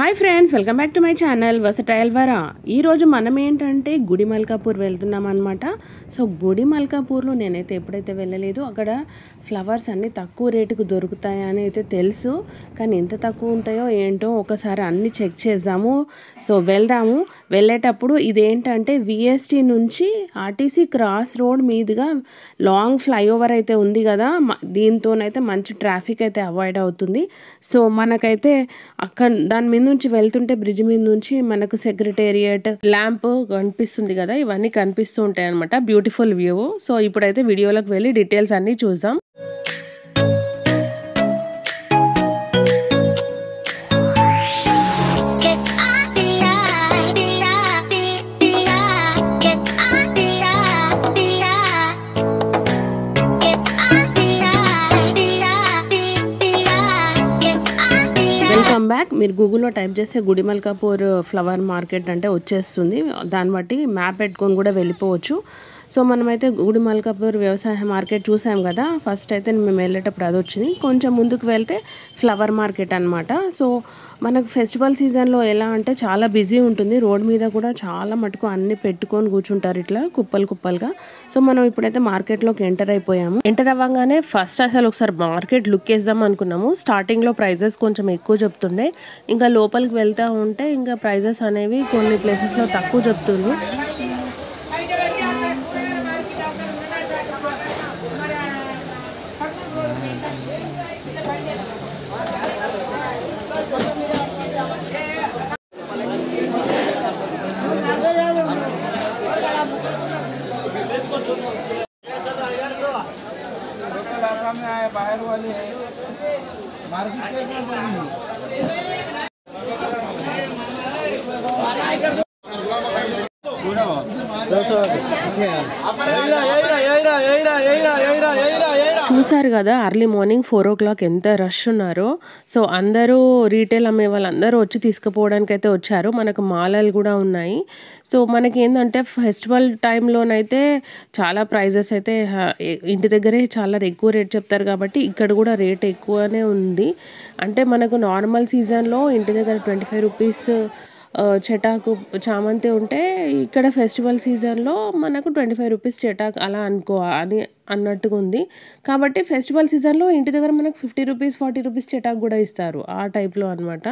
hi friends welcome back to my channel versatile Vara ఈరోజు మనం ఏంటంటే గుడి మల్కాపూర్ వెళ్తున్నాం అనమాట సో గుడి మల్కాపూర్లో నేనైతే ఎప్పుడైతే వెళ్ళలేదు అక్కడ ఫ్లవర్స్ అన్నీ తక్కువ రేటుకు దొరుకుతాయని అయితే తెలుసు కానీ ఎంత తక్కువ ఉంటాయో ఏంటో ఒకసారి అన్నీ చెక్ చేద్దాము సో వెళ్దాము వెళ్ళేటప్పుడు ఇదేంటంటే విఎస్టీ నుంచి ఆర్టీసీ క్రాస్ రోడ్ మీదుగా లాంగ్ ఫ్లైఓవర్ అయితే ఉంది కదా దీంతోనైతే మంచి ట్రాఫిక్ అయితే అవాయిడ్ అవుతుంది సో మనకైతే అక్కడ దాని మీద నుంచి వెళ్తుంటే బ్రిడ్జ్ మీద నుంచి మనకు సెక్రటేరియట్ ల్యాంప్ కనిపిస్తుంది కదా ఇవన్నీ కనిపిస్తూ ఉంటాయి అనమాట బ్యూటిఫుల్ వ్యూ సో ఇప్పుడైతే వీడియోలోకి వెళ్ళి డీటెయిల్స్ అన్ని చూద్దాం బ్యాక్ మీరు గూగుల్లో టైప్ చేస్తే గుడిమల్కాపూర్ ఫ్లవర్ uh, మార్కెట్ అంటే వచ్చేస్తుంది దాన్ని బట్టి మ్యాప్ పెట్టుకొని కూడా వెళ్ళిపోవచ్చు సో మనమైతే గుడిమల్కాపూర్ వ్యవసాయ మార్కెట్ చూసాం కదా ఫస్ట్ అయితే మేము వెళ్ళేటప్పుడు అది వచ్చింది కొంచెం ముందుకు వెళ్తే ఫ్లవర్ మార్కెట్ అనమాట సో మనకు ఫెస్టివల్ సీజన్లో ఎలా అంటే చాలా బిజీ ఉంటుంది రోడ్ మీద కూడా చాలా మటుకు అన్ని పెట్టుకొని కూర్చుంటారు ఇట్లా కుప్పలు కుప్పలుగా సో మనం ఇప్పుడైతే మార్కెట్లోకి ఎంటర్ అయిపోయాము ఎంటర్ అవ్వగానే ఫస్ట్ అసలు ఒకసారి మార్కెట్ లుక్ వేద్దాం అనుకున్నాము స్టార్టింగ్లో ప్రైజెస్ కొంచెం ఎక్కువ చెప్తుండే ఇంకా లోపలికి వెళ్తూ ఉంటే ఇంకా ప్రైజెస్ అనేవి కొన్ని ప్లేసెస్లో తక్కువ చెప్తుండ్రు आसाम में आए बाहर वाले दो सौ यही रहा यही रहा यही रहा यही रहा यही रहा यही रहा यही रहा చూసారు కదా early morning four o'clock ఎంత రష్ ఉన్నారో సో అందరూ రీటైల్ అమ్మే వాళ్ళందరూ వచ్చి తీసుకుపోవడానికి అయితే వచ్చారు మనకు మాలలు కూడా ఉన్నాయి సో మనకి ఏంటంటే ఫెస్టివల్ టైంలోనైతే చాలా ప్రైజెస్ అయితే ఇంటి దగ్గరే చాలా ఎక్కువ రేట్ చెప్తారు కాబట్టి ఇక్కడ కూడా రేట్ ఎక్కువనే ఉంది అంటే మనకు నార్మల్ సీజన్లో ఇంటి దగ్గర ట్వంటీ ఫైవ్ రూపీస్ చెటాకు చామంతి ఉంటే ఇక్కడ ఫెస్టివల్ సీజన్లో మనకు ట్వంటీ ఫైవ్ రూపీస్ చెటాకు అలా అనుకో అని అన్నట్టుగా ఉంది కాబట్టి ఫెస్టివల్ సీజన్లో ఇంటి దగ్గర మనకు ఫిఫ్టీ రూపీస్ ఫార్టీ రూపీస్ చెటాకు కూడా ఇస్తారు ఆ టైప్లో అనమాట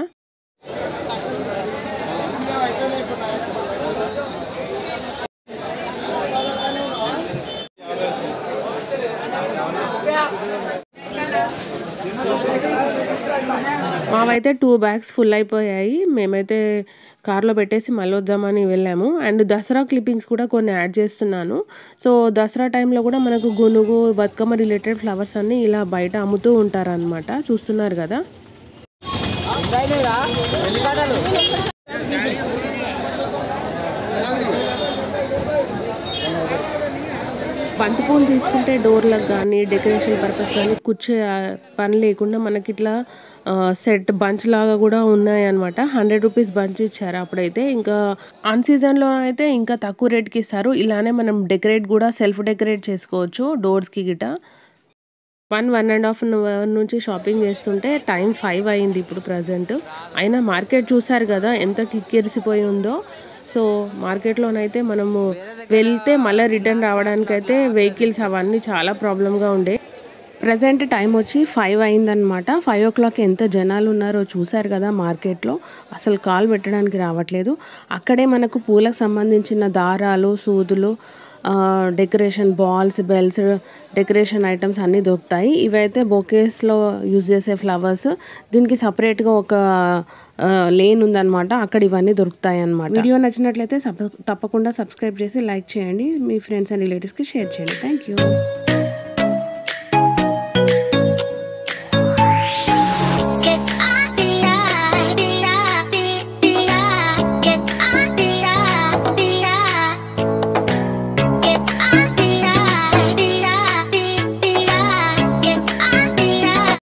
మావైతే టూ బ్యాగ్స్ ఫుల్ అయిపోయాయి మేమైతే కార్లో పెట్టేసి మళ్ళీ వద్దామని వెళ్ళాము అండ్ దసరా క్లిప్పింగ్స్ కూడా కొన్ని యాడ్ చేస్తున్నాను సో దసరా టైంలో కూడా మనకు గునుగు బతుకమ్మ రిలేటెడ్ ఫ్లవర్స్ అన్నీ ఇలా బయట అమ్ముతూ ఉంటారనమాట చూస్తున్నారు కదా బంతి పూలు తీసుకుంటే డోర్లకు కానీ డెకరేషన్ పర్పస్ కానీ కూర్చే పని లేకుండా మనకి ఇట్లా సెట్ బంచ్ లాగా కూడా ఉన్నాయి అనమాట హండ్రెడ్ రూపీస్ బంచ్ ఇచ్చారు అప్పుడైతే ఇంకా ఆన్ సీజన్లో అయితే ఇంకా తక్కువ రేట్కి ఇస్తారు ఇలానే మనం డెకరేట్ కూడా సెల్ఫ్ డెకరేట్ చేసుకోవచ్చు డోర్స్కి గిట one one and half hour నుంచి షాపింగ్ చేస్తుంటే టైం ఫైవ్ అయింది ఇప్పుడు ప్రజెంట్ అయినా మార్కెట్ చూసారు కదా ఎంత కిక్కిరిసిపోయి ఉందో సో మార్కెట్లోనైతే మనము వెళ్తే మళ్ళీ రిటర్న్ రావడానికైతే వెహికల్స్ అవన్నీ చాలా ప్రాబ్లంగా ఉండే ప్రజెంట్ టైం వచ్చి ఫైవ్ అయిందనమాట ఫైవ్ ఓ క్లాక్ ఎంత జనాలు ఉన్నారో చూశారు కదా మార్కెట్లో అసలు కాల్ పెట్టడానికి రావట్లేదు అక్కడే మనకు పూలకు సంబంధించిన దారాలు సూదులు decoration balls bells decoration items అన్నీ దొరుకుతాయి ఇవైతే బొకేస్లో యూజ్ చేసే ఫ్లవర్స్ దీనికి సపరేట్గా ఒక లేన్ ఉందనమాట అక్కడ ఇవన్నీ దొరుకుతాయి అనమాట వీడియో నచ్చినట్లయితే తప్పకుండా సబ్స్క్రైబ్ చేసి లైక్ చేయండి మీ ఫ్రెండ్స్ అండ్ రిలేటివ్స్కి షేర్ చేయండి థ్యాంక్ యూ